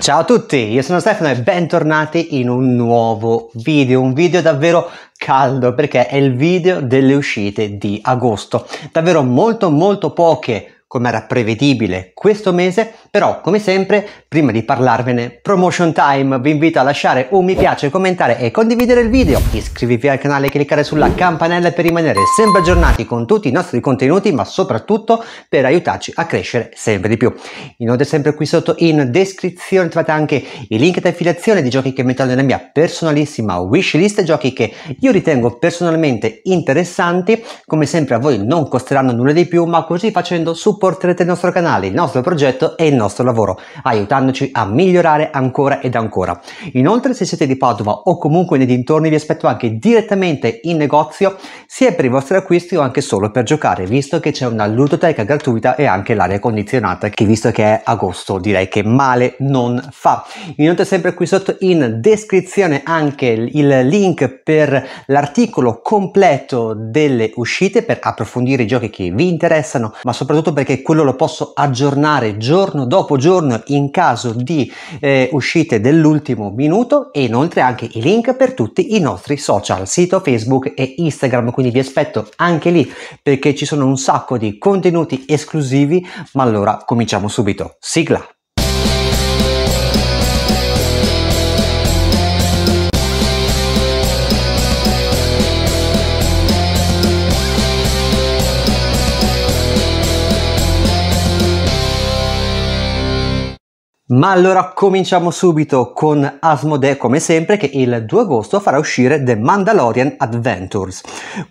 Ciao a tutti, io sono Stefano e bentornati in un nuovo video, un video davvero caldo perché è il video delle uscite di agosto. Davvero molto molto poche come era prevedibile questo mese, però come sempre prima di parlarvene promotion time vi invito a lasciare un mi piace, commentare e condividere il video, iscrivetevi al canale e cliccare sulla campanella per rimanere sempre aggiornati con tutti i nostri contenuti ma soprattutto per aiutarci a crescere sempre di più. Inoltre sempre qui sotto in descrizione trovate anche i link di affiliazione di giochi che metto nella mia personalissima wishlist, giochi che io ritengo personalmente interessanti, come sempre a voi non costeranno nulla di più ma così facendo supporto supporterete il nostro canale, il nostro progetto e il nostro lavoro, aiutandoci a migliorare ancora ed ancora. Inoltre, se siete di Padova o comunque nei dintorni, vi aspetto anche direttamente in negozio, sia per i vostri acquisti o anche solo per giocare, visto che c'è una ludoteca gratuita e anche l'aria condizionata, che visto che è agosto direi che male non fa. Inoltre sempre qui sotto in descrizione anche il link per l'articolo completo delle uscite per approfondire i giochi che vi interessano, ma soprattutto per perché quello lo posso aggiornare giorno dopo giorno in caso di eh, uscite dell'ultimo minuto e inoltre anche i link per tutti i nostri social, sito Facebook e Instagram, quindi vi aspetto anche lì perché ci sono un sacco di contenuti esclusivi, ma allora cominciamo subito. Sigla! Ma allora cominciamo subito con Asmodee come sempre che il 2 agosto farà uscire The Mandalorian Adventures.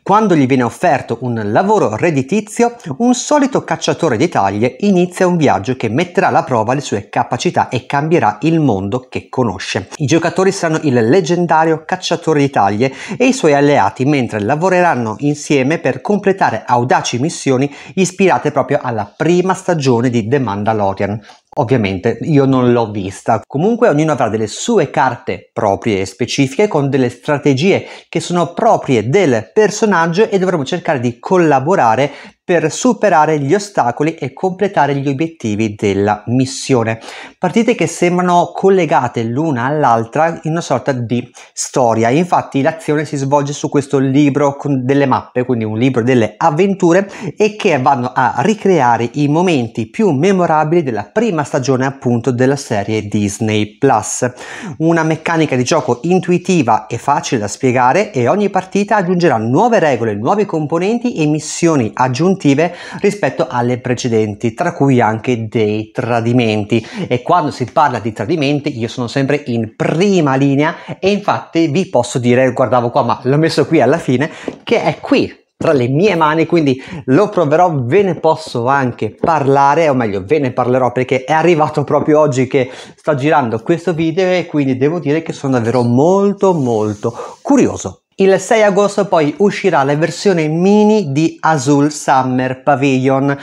Quando gli viene offerto un lavoro redditizio, un solito cacciatore di taglie inizia un viaggio che metterà alla prova le sue capacità e cambierà il mondo che conosce. I giocatori saranno il leggendario cacciatore di taglie e i suoi alleati mentre lavoreranno insieme per completare audaci missioni ispirate proprio alla prima stagione di The Mandalorian. Ovviamente io non l'ho vista. Comunque ognuno avrà delle sue carte proprie e specifiche con delle strategie che sono proprie del personaggio e dovremo cercare di collaborare per superare gli ostacoli e completare gli obiettivi della missione. Partite che sembrano collegate l'una all'altra in una sorta di storia. Infatti l'azione si svolge su questo libro delle mappe, quindi un libro delle avventure e che vanno a ricreare i momenti più memorabili della prima stagione appunto della serie Disney Plus. Una meccanica di gioco intuitiva e facile da spiegare e ogni partita aggiungerà nuove regole, nuovi componenti e missioni aggiuntive aggiuntive rispetto alle precedenti, tra cui anche dei tradimenti. E quando si parla di tradimenti io sono sempre in prima linea e infatti vi posso dire, guardavo qua ma l'ho messo qui alla fine, che è qui tra le mie mani, quindi lo proverò, ve ne posso anche parlare, o meglio, ve ne parlerò perché è arrivato proprio oggi che sto girando questo video e quindi devo dire che sono davvero molto molto curioso. Il 6 agosto poi uscirà la versione mini di Azul Summer Pavilion.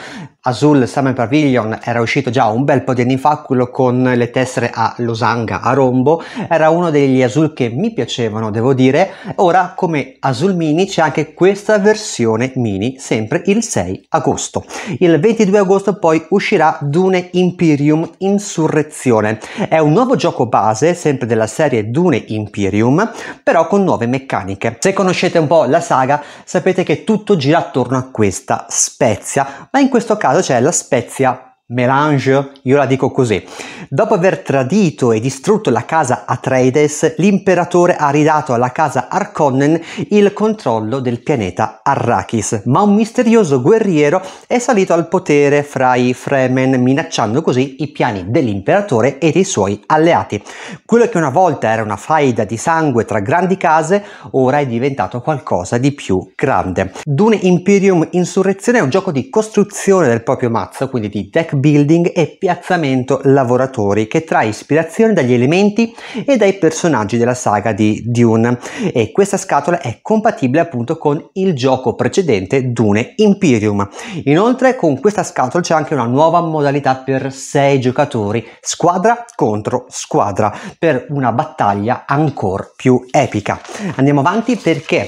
Azul Summer Pavilion era uscito già un bel po' di anni fa, quello con le tessere a losanga, a rombo, era uno degli Azul che mi piacevano, devo dire. Ora, come Azul Mini, c'è anche questa versione mini, sempre il 6 agosto. Il 22 agosto poi uscirà Dune Imperium Insurrezione. È un nuovo gioco base, sempre della serie Dune Imperium, però con nuove meccaniche amiche. Se conoscete un po' la saga sapete che tutto gira attorno a questa spezia, ma in questo caso c'è la spezia melange, io la dico così. Dopo aver tradito e distrutto la casa Atreides, l'imperatore ha ridato alla casa Arconnen il controllo del pianeta Arrakis, ma un misterioso guerriero è salito al potere fra i Fremen, minacciando così i piani dell'imperatore e dei suoi alleati. Quello che una volta era una faida di sangue tra grandi case, ora è diventato qualcosa di più grande. Dune Imperium Insurrezione è un gioco di costruzione del proprio mazzo, quindi di deck building e piazzamento lavoratori che trae ispirazione dagli elementi e dai personaggi della saga di Dune e questa scatola è compatibile appunto con il gioco precedente Dune Imperium. Inoltre con questa scatola c'è anche una nuova modalità per 6 giocatori, squadra contro squadra, per una battaglia ancora più epica. Andiamo avanti perché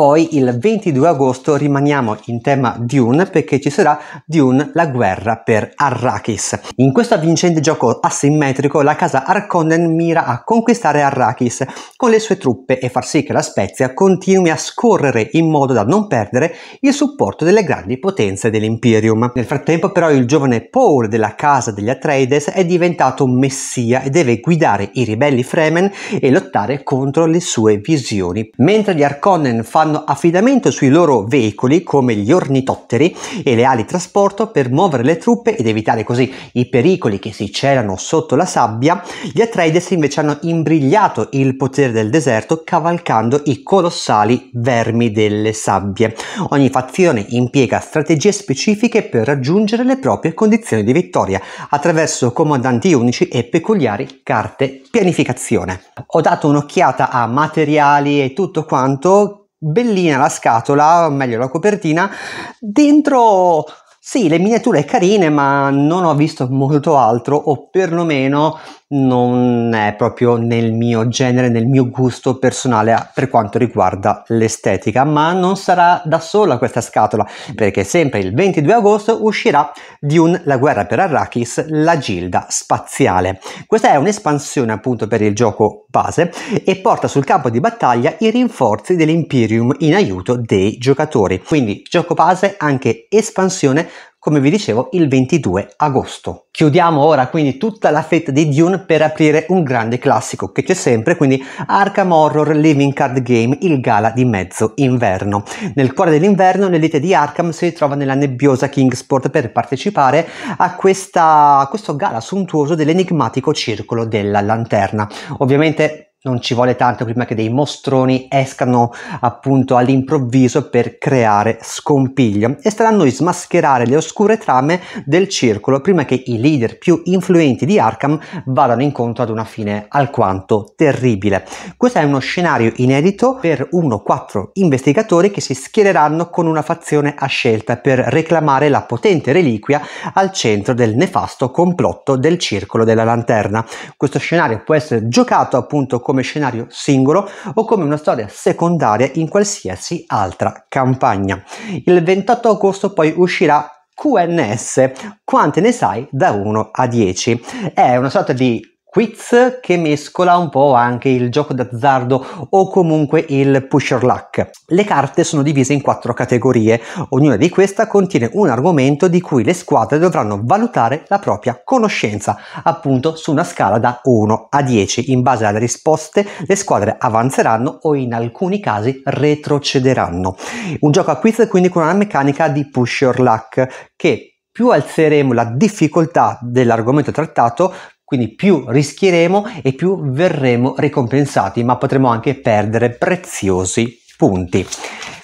poi il 22 agosto rimaniamo in tema Dune perché ci sarà Dune la guerra per Arrakis. In questo avvincente gioco asimmetrico la casa Arconen mira a conquistare Arrakis con le sue truppe e far sì che la Spezia continui a scorrere in modo da non perdere il supporto delle grandi potenze dell'Imperium. Nel frattempo però il giovane Paul della casa degli Atreides è diventato un messia e deve guidare i ribelli Fremen e lottare contro le sue visioni. Mentre gli Arconen fanno fanno affidamento sui loro veicoli come gli ornitotteri e le ali trasporto per muovere le truppe ed evitare così i pericoli che si celano sotto la sabbia, gli Atreides invece hanno imbrigliato il potere del deserto cavalcando i colossali vermi delle sabbie. Ogni fazione impiega strategie specifiche per raggiungere le proprie condizioni di vittoria attraverso comandanti unici e peculiari carte pianificazione. Ho dato un'occhiata a materiali e tutto quanto bellina la scatola, o meglio la copertina, dentro sì, le miniature carine, ma non ho visto molto altro, o perlomeno non è proprio nel mio genere, nel mio gusto personale ah, per quanto riguarda l'estetica, ma non sarà da sola questa scatola, perché sempre il 22 agosto uscirà Dune La guerra per Arrakis, la Gilda spaziale. Questa è un'espansione appunto per il gioco base e porta sul campo di battaglia i rinforzi dell'Imperium in aiuto dei giocatori. Quindi gioco base, anche espansione come vi dicevo il 22 agosto. Chiudiamo ora quindi tutta la fetta di Dune per aprire un grande classico che c'è sempre, quindi Arkham Horror Living Card Game, il gala di mezzo inverno. Nel cuore dell'inverno l'elite di Arkham si ritrova nella nebbiosa Kingsport per partecipare a, questa, a questo gala suntuoso dell'enigmatico circolo della lanterna. Ovviamente non ci vuole tanto prima che dei mostroni escano appunto all'improvviso per creare scompiglio e starà a noi smascherare le oscure trame del circolo prima che i leader più influenti di Arkham vadano incontro ad una fine alquanto terribile. Questo è uno scenario inedito per uno o quattro investigatori che si schiereranno con una fazione a scelta per reclamare la potente reliquia al centro del nefasto complotto del circolo della lanterna. Questo scenario può essere giocato appunto con come scenario singolo o come una storia secondaria in qualsiasi altra campagna. Il 28 agosto poi uscirà QNS, quante ne sai da 1 a 10. È una sorta di quiz che mescola un po' anche il gioco d'azzardo o comunque il pusher luck. Le carte sono divise in quattro categorie, ognuna di queste contiene un argomento di cui le squadre dovranno valutare la propria conoscenza, appunto su una scala da 1 a 10. In base alle risposte le squadre avanzeranno o in alcuni casi retrocederanno. Un gioco a quiz quindi con una meccanica di pusher luck che più alzeremo la difficoltà dell'argomento trattato, quindi più rischieremo e più verremo ricompensati, ma potremo anche perdere preziosi punti.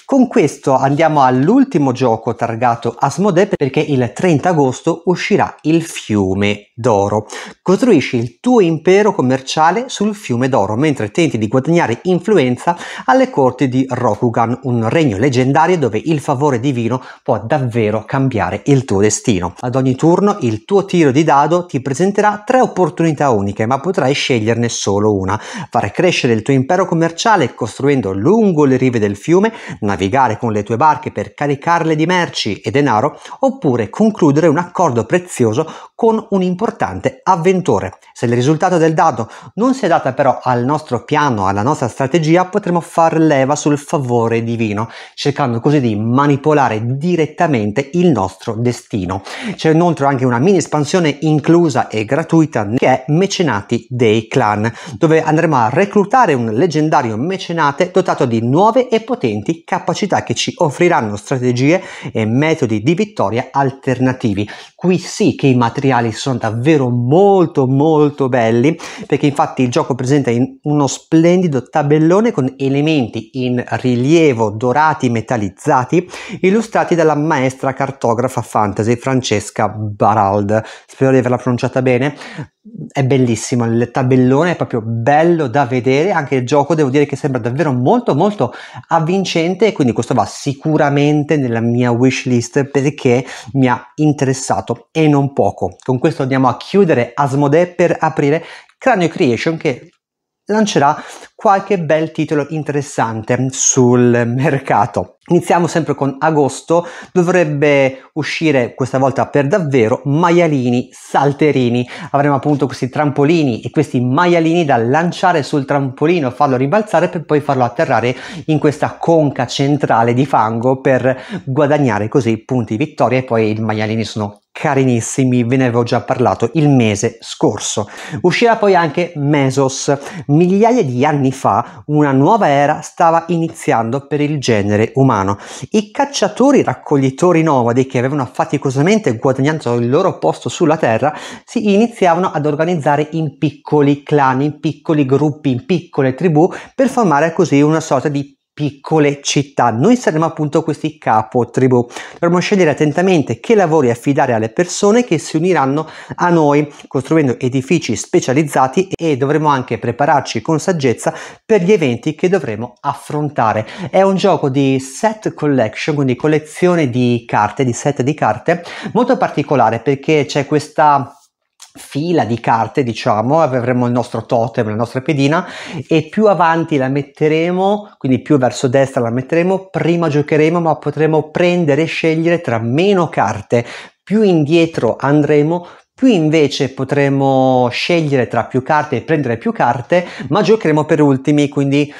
Con questo andiamo all'ultimo gioco targato Asmodee perché il 30 agosto uscirà il Fiume d'Oro. Costruisci il tuo impero commerciale sul Fiume d'Oro mentre tenti di guadagnare influenza alle corti di Rokugan, un regno leggendario dove il favore divino può davvero cambiare il tuo destino. Ad ogni turno il tuo tiro di dado ti presenterà tre opportunità uniche, ma potrai sceglierne solo una. Fare crescere il tuo impero commerciale costruendo lungo le rive del fiume, navigare con le tue barche per caricarle di merci e denaro oppure concludere un accordo prezioso con un importante avventore. Se il risultato del dado non si adatta però al nostro piano, alla nostra strategia, potremo far leva sul favore divino, cercando così di manipolare direttamente il nostro destino. C'è inoltre anche una mini espansione inclusa e gratuita che è Mecenati dei Clan, dove andremo a reclutare un leggendario mecenate dotato di nuove e potenti capacità che ci offriranno strategie e metodi di vittoria alternativi. Qui sì che i matrimoni materiali sono davvero molto molto belli perché infatti il gioco presenta uno splendido tabellone con elementi in rilievo dorati metallizzati illustrati dalla maestra cartografa fantasy Francesca Barald spero di averla pronunciata bene è bellissimo, il tabellone è proprio bello da vedere, anche il gioco devo dire che sembra davvero molto molto avvincente e quindi questo va sicuramente nella mia wishlist perché mi ha interessato e non poco. Con questo andiamo a chiudere Asmodee per aprire Cranio Creation che lancerà qualche bel titolo interessante sul mercato. Iniziamo sempre con agosto, dovrebbe uscire questa volta per davvero maialini salterini. Avremo appunto questi trampolini e questi maialini da lanciare sul trampolino, farlo ribalzare per poi farlo atterrare in questa conca centrale di fango per guadagnare così punti vittoria e poi i maialini sono carinissimi, ve ne avevo già parlato il mese scorso. Uscirà poi anche Mesos. Migliaia di anni fa una nuova era stava iniziando per il genere umano. I cacciatori raccoglitori nomadi che avevano faticosamente guadagnato il loro posto sulla Terra si iniziavano ad organizzare in piccoli clan, in piccoli gruppi, in piccole tribù per formare così una sorta di piccole città. Noi saremo appunto questi capo tribù. Dovremmo scegliere attentamente che lavori affidare alle persone che si uniranno a noi, costruendo edifici specializzati e dovremo anche prepararci con saggezza per gli eventi che dovremo affrontare. È un gioco di set collection, quindi collezione di carte, di set di carte, molto particolare perché c'è questa fila di carte, diciamo, avremo il nostro totem, la nostra pedina e più avanti la metteremo, quindi più verso destra la metteremo, prima giocheremo, ma potremo prendere e scegliere tra meno carte. Più indietro andremo, più invece potremo scegliere tra più carte e prendere più carte, ma giocheremo per ultimi, quindi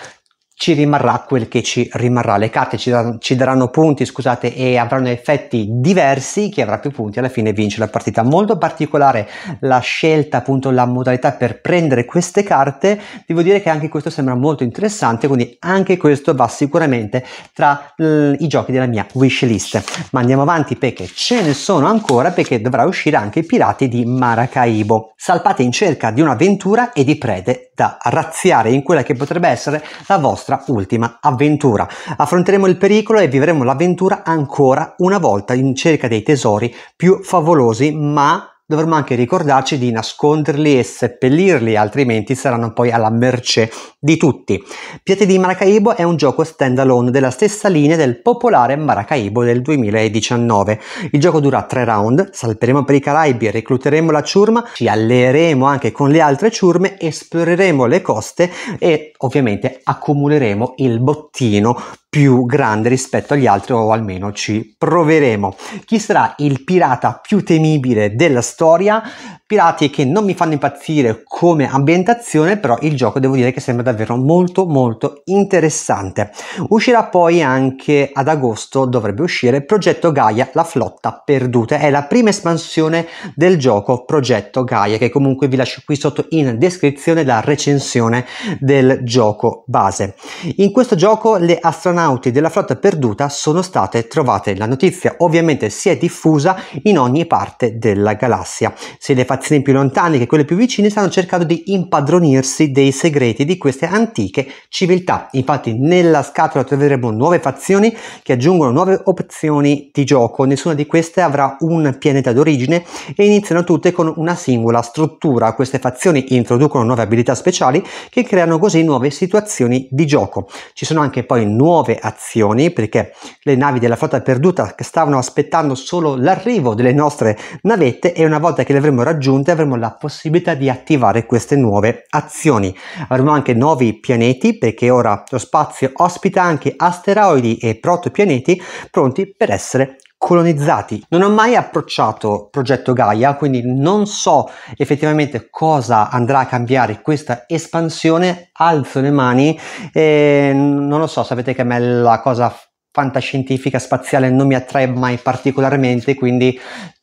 ci rimarrà quel che ci rimarrà. Le carte ci daranno, ci daranno punti, scusate, e avranno effetti diversi. Chi avrà più punti alla fine vince la partita. Molto particolare la scelta, appunto, la modalità per prendere queste carte. Devo dire che anche questo sembra molto interessante, quindi anche questo va sicuramente tra l- i giochi della mia wishlist. Ma andiamo avanti perché ce ne sono ancora, perché dovrà uscire anche i Pirati di Maracaibo. Salpate in cerca di un'avventura e di prede da razziare in quella che potrebbe essere la vostra ultima avventura. Affronteremo il pericolo e vivremo l'avventura ancora una volta in cerca dei tesori più favolosi, ma dovremmo anche ricordarci di nasconderli e seppellirli, altrimenti saranno poi alla mercé di tutti. Piete di Maracaibo è un gioco standalone della stessa linea del popolare Maracaibo del 2019. Il gioco dura tre round, salperemo per i Caraibi, recluteremo la ciurma, ci alleeremo anche con le altre ciurme, esploreremo le coste e ovviamente accumuleremo il bottino più grande rispetto agli altri o almeno ci proveremo. Chi sarà il pirata più temibile della storia? Pirati che non mi fanno impazzire come ambientazione, però il gioco devo dire che sembra davvero molto molto interessante. Uscirà poi anche ad agosto, dovrebbe uscire, Progetto Gaia, la flotta perduta. È la prima espansione del gioco Progetto Gaia, che comunque vi lascio qui sotto in descrizione la recensione del gioco base. In questo gioco le astronavi astronauti della flotta perduta sono state trovate. La notizia ovviamente si è diffusa in ogni parte della galassia. Sia le fazioni più lontane che quelle più vicine stanno cercando di impadronirsi dei segreti di queste antiche civiltà. Infatti nella scatola troveremo nuove fazioni che aggiungono nuove opzioni di gioco. Nessuna di queste avrà un pianeta d'origine e iniziano tutte con una singola struttura. Queste fazioni introducono nuove abilità speciali che creano così nuove situazioni di gioco. Ci sono anche poi nuove nuove azioni perché le navi della flotta perduta stavano aspettando solo l'arrivo delle nostre navette e una volta che le avremo raggiunte avremo la possibilità di attivare queste nuove azioni. Avremo anche nuovi pianeti perché ora lo spazio ospita anche asteroidi e protopianeti pronti per essere colonizzati. Non ho mai approcciato progetto Gaia, quindi non so effettivamente cosa andrà a cambiare questa espansione. Alzo le mani e non lo so, sapete che a me la cosa fantascientifica spaziale non mi attrae mai particolarmente, quindi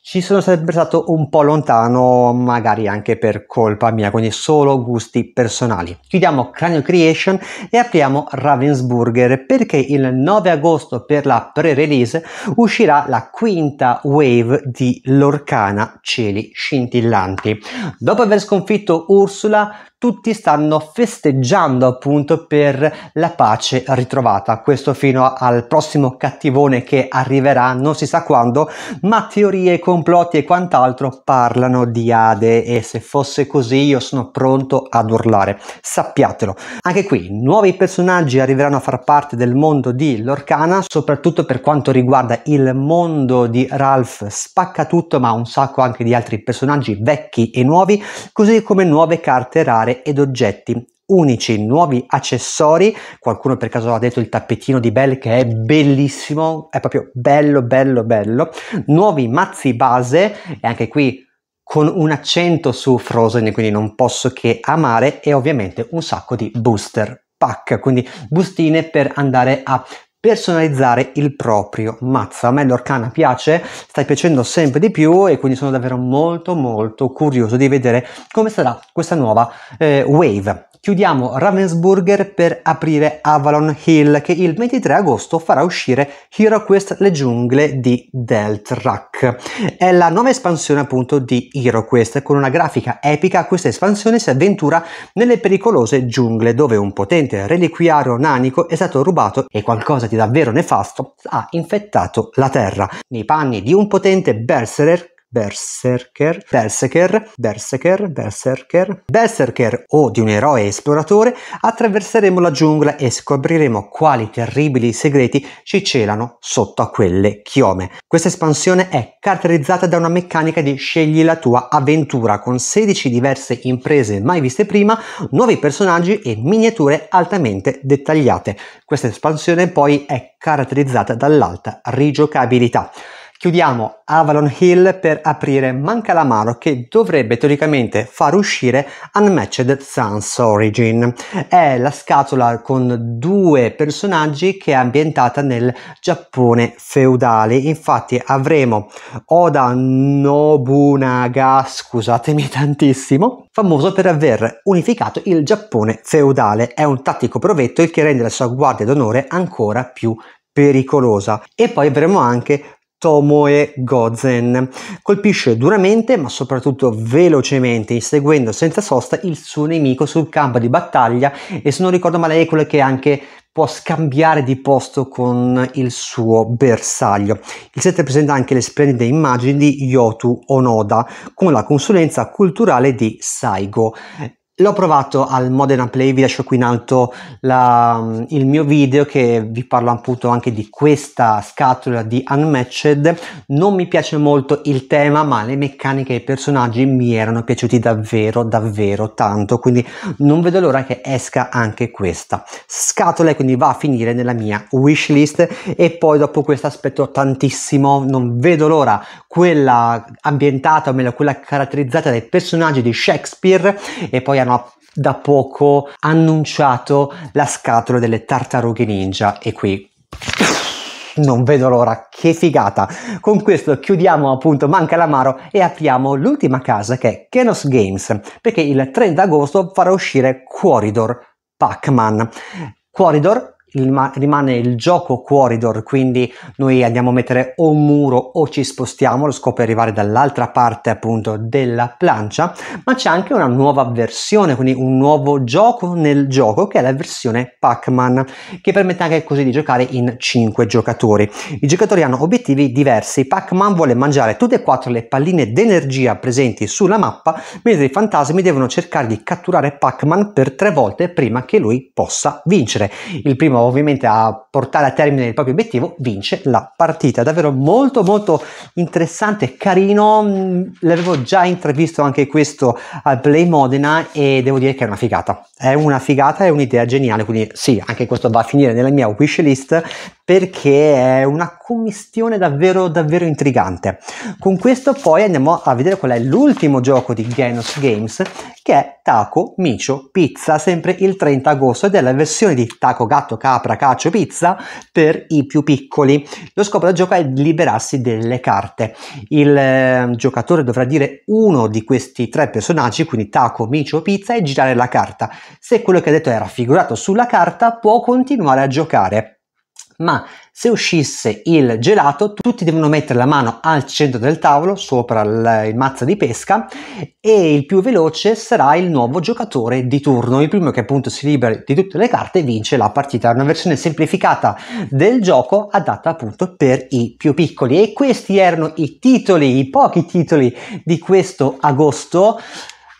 ci sono sempre stato un po' lontano, magari anche per colpa mia, quindi solo gusti personali. Chiudiamo Cranio Creation e apriamo Ravensburger perché il 9 agosto per la pre-release uscirà la quinta wave di Lorcana Cieli Scintillanti. Dopo aver sconfitto Ursula, tutti stanno festeggiando appunto per la pace ritrovata. Questo fino al prossimo cattivone che arriverà non si sa quando, ma teorie con complotti e quant'altro parlano di Ade e se fosse così io sono pronto ad urlare, sappiatelo. Anche qui nuovi personaggi arriveranno a far parte del mondo di Lorcana, soprattutto per quanto riguarda il mondo di Ralph Spaccatutto, ma un sacco anche di altri personaggi vecchi e nuovi, così come nuove carte rare ed oggetti unici nuovi accessori. Qualcuno per caso ha detto il tappetino di Bell che è bellissimo, è proprio bello, bello, bello. Nuovi mazzi base e anche qui con un accento su Frozen, quindi non posso che amare, e ovviamente un sacco di booster pack, quindi bustine per andare a personalizzare il proprio mazzo. A me l'Orcana piace, sta piacendo sempre di più e quindi sono davvero molto molto curioso di vedere come sarà questa nuova eh, wave chiudiamo Ravensburger per aprire Avalon Hill che il 23 agosto farà uscire Hero Quest Le Giungle di Deltrack. È la nuova espansione appunto di Hero Quest con una grafica epica questa espansione si avventura nelle pericolose giungle dove un potente reliquiario nanico è stato rubato e qualcosa di davvero nefasto ha infettato la terra. Nei panni di un potente berserer berserker, berserker, berserker, berserker, berserker o di un eroe esploratore, attraverseremo la giungla e scopriremo quali terribili segreti ci celano sotto a quelle chiome. Questa espansione è caratterizzata da una meccanica di scegli la tua avventura con 16 diverse imprese mai viste prima, nuovi personaggi e miniature altamente dettagliate. Questa espansione poi è caratterizzata dall'alta rigiocabilità. Chiudiamo Avalon Hill per aprire Manca la mano che dovrebbe teoricamente far uscire Unmatched Sans Origin. È la scatola con due personaggi che è ambientata nel Giappone feudale. Infatti avremo Oda Nobunaga, scusatemi tantissimo, famoso per aver unificato il Giappone feudale. È un tattico provetto il che rende la sua guardia d'onore ancora più pericolosa. E poi avremo anche Tomoe Gozen. Colpisce duramente ma soprattutto velocemente, inseguendo senza sosta il suo nemico sul campo di battaglia e se non ricordo male è quello che anche può scambiare di posto con il suo bersaglio. Il set presenta anche le splendide immagini di Yotu Onoda con la consulenza culturale di Saigo. L'ho provato al Modena Play, vi lascio qui in alto la, mm, il mio video che vi parla appunto anche di questa scatola di Unmatched. Non mi piace molto il tema, ma le meccaniche e i personaggi mi erano piaciuti davvero davvero tanto, quindi non vedo l'ora che esca anche questa scatola e quindi va a finire nella mia wishlist e poi dopo questo aspetto tantissimo, non vedo l'ora quella ambientata o meglio quella caratterizzata dai personaggi di Shakespeare e poi hanno da poco annunciato la scatola delle tartarughe ninja e qui non vedo l'ora, che figata! Con questo chiudiamo appunto Manca l'amaro e apriamo l'ultima casa che è Kenos Games, perché il 30 agosto farà uscire Corridor Pac-Man. Corridor rimane il gioco corridor, quindi noi andiamo a mettere o un muro o ci spostiamo, lo scopo è arrivare dall'altra parte appunto della plancia, ma c'è anche una nuova versione, quindi un nuovo gioco nel gioco che è la versione Pac-Man, che permette anche così di giocare in 5 giocatori. I giocatori hanno obiettivi diversi, Pac-Man vuole mangiare tutte e quattro le palline d'energia presenti sulla mappa, mentre i fantasmi devono cercare di catturare Pac-Man per tre volte prima che lui possa vincere. Il primo ovviamente a portare a termine il proprio obiettivo vince la partita. Davvero molto molto interessante, carino, mm, l'avevo già intervisto anche questo al Play Modena e devo dire che è una figata, è una figata, è un'idea geniale, quindi sì, anche questo va a finire nella mia wishlist perché è una commistione davvero davvero intrigante. Con questo poi andiamo a vedere qual è l'ultimo gioco di Genos Games che è Taco Micio Pizza, sempre il 30 agosto ed è la versione di Taco Gatto Capra Caccio Pizza per i più piccoli. Lo scopo del gioco è liberarsi delle carte. Il eh, giocatore dovrà dire uno di questi tre personaggi, quindi Taco Micio Pizza e girare la carta. Se quello che ha detto è raffigurato sulla carta può continuare a giocare ma se uscisse il gelato tutti devono mettere la mano al centro del tavolo sopra il, mazzo di pesca e il più veloce sarà il nuovo giocatore di turno, il primo che appunto si libera di tutte le carte vince la partita, una versione semplificata del gioco adatta appunto per i più piccoli e questi erano i titoli, i pochi titoli di questo agosto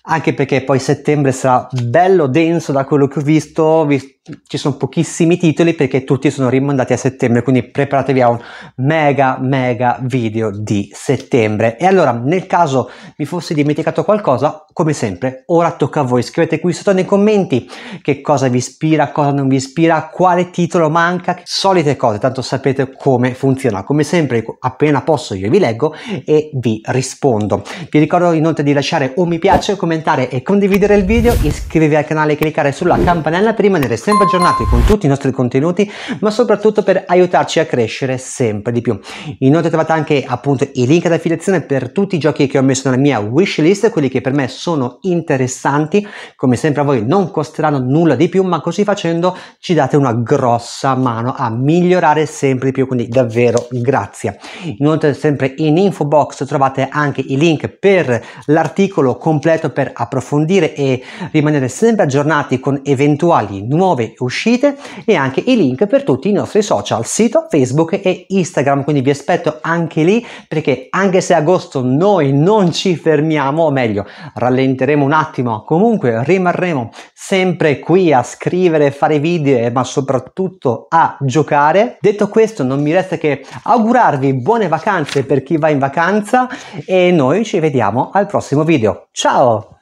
anche perché poi settembre sarà bello denso da quello che ho visto, visto ci sono pochissimi titoli perché tutti sono rimandati a settembre, quindi preparatevi a un mega mega video di settembre. E allora, nel caso mi fosse dimenticato qualcosa, come sempre, ora tocca a voi. Scrivete qui sotto nei commenti che cosa vi ispira, cosa non vi ispira, quale titolo manca, solite cose, tanto sapete come funziona. Come sempre, appena posso io vi leggo e vi rispondo. Vi ricordo inoltre di lasciare un mi piace, commentare e condividere il video, iscrivervi al canale e cliccare sulla campanella per rimanere sempre sempre aggiornati con tutti i nostri contenuti, ma soprattutto per aiutarci a crescere sempre di più. Inoltre trovate anche appunto i link ad affiliazione per tutti i giochi che ho messo nella mia wishlist, quelli che per me sono interessanti, come sempre a voi non costeranno nulla di più, ma così facendo ci date una grossa mano a migliorare sempre di più, quindi davvero grazie. Inoltre sempre in info box trovate anche i link per l'articolo completo per approfondire e rimanere sempre aggiornati con eventuali nuove nuove uscite e anche i link per tutti i nostri social, sito, Facebook e Instagram, quindi vi aspetto anche lì perché anche se agosto noi non ci fermiamo, o meglio, rallenteremo un attimo, comunque rimarremo sempre qui a scrivere, fare video, ma soprattutto a giocare. Detto questo, non mi resta che augurarvi buone vacanze per chi va in vacanza e noi ci vediamo al prossimo video. Ciao!